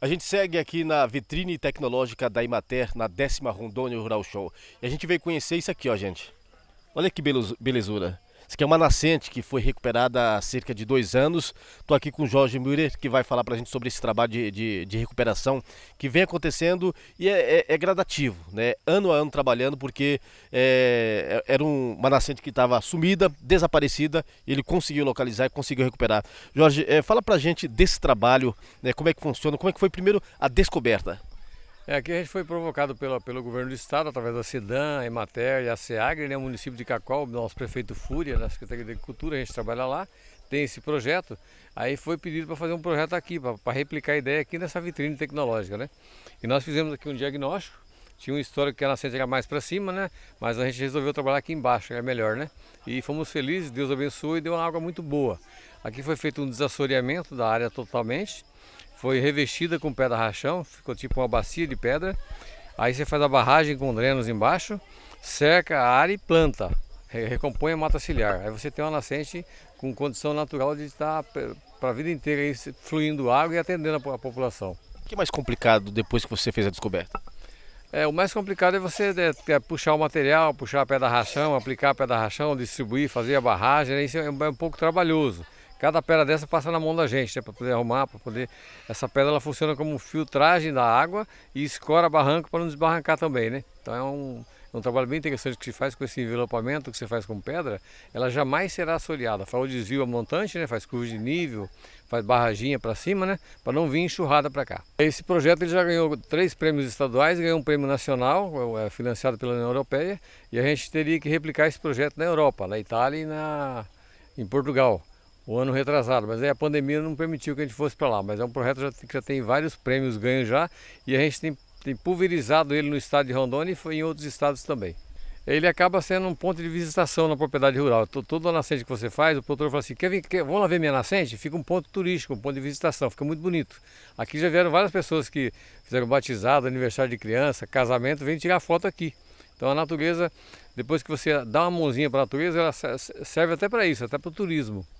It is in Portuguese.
A gente segue aqui na vitrine tecnológica da Imater, na décima Rondônia Rural Show. E a gente veio conhecer isso aqui, ó, gente. Olha que belezura. Isso aqui é uma nascente que foi recuperada há cerca de dois anos. Estou aqui com o Jorge Müller, que vai falar para a gente sobre esse trabalho de, de, de, recuperação que vem acontecendo e é, é, é gradativo, né? ano a ano trabalhando, porque é, é era um, uma nascente que estava sumida, desaparecida, ele conseguiu localizar e conseguiu recuperar. Jorge, é, fala para a gente desse trabalho, né? como é que funciona, como é que foi primeiro a descoberta? É, aqui a gente foi provocado pela, pelo governo do estado, através da SEDAM, a Emater e a SEAGRE, né, o município de Cacol, nosso prefeito Fúria, na Secretaria de Agricultura, a gente trabalha lá, tem esse projeto. Aí foi pedido para fazer um projeto aqui, para replicar a ideia aqui nessa vitrine tecnológica, né? E nós fizemos aqui um diagnóstico, tinha um histórico que a nascente era mais para cima, né? Mas a gente resolveu trabalhar aqui embaixo, é melhor, né? E fomos felizes, Deus abençoe e deu uma água muito boa. Aqui foi feito um desassoreamento da área totalmente, foi revestida com pedra rachão, ficou tipo uma bacia de pedra. Aí você faz a barragem com drenos embaixo, cerca a área e planta, recompõe a mata ciliar. Aí você tem uma nascente com condição natural de estar para a vida inteira aí, fluindo água e atendendo a, a população. O que é mais complicado depois que você fez a descoberta? É, o mais complicado é você né, é, puxar o material, puxar a pedra rachão, aplicar a pedra rachão, distribuir, fazer a barragem, né, isso é um, é um pouco trabalhoso. Cada pedra dessa passa na mão da gente, né, para poder arrumar, para poder. Essa pedra ela funciona como filtragem da água e escora barranco para não desbarrancar também, né? Então é um, é um trabalho bem interessante que se faz com esse envelopamento que você faz com pedra, ela jamais será assoreada. Faz o desvio a montante, né? Faz curva de nível, faz barraginha para cima, né? Para não vir enxurrada para cá. Esse projeto ele já ganhou três prêmios estaduais, ganhou um prêmio nacional, é é financiado pela União Europeia, e a gente teria que replicar esse projeto na Europa, na Itália e na, em Portugal o ano retrasado, mas aí a pandemia não permitiu que a gente fosse para lá. Mas é um projeto já, que já tem vários prêmios ganhos já e a gente tem, tem pulverizado ele no estado de Rondônia e foi em outros estados também ele acaba sendo um ponto de visitação na propriedade rural. Toda a nascente que você faz, o produtor fala assim, quer vir, quer, vamos lá ver minha nascente? Fica um ponto turístico, um ponto de visitação, fica muito bonito. Aqui já vieram várias pessoas que fizeram batizado, aniversário de criança, casamento, vêm tirar foto aqui. Então a natureza, depois que você dá uma mãozinha para a natureza, ela serve até para isso, até para o turismo.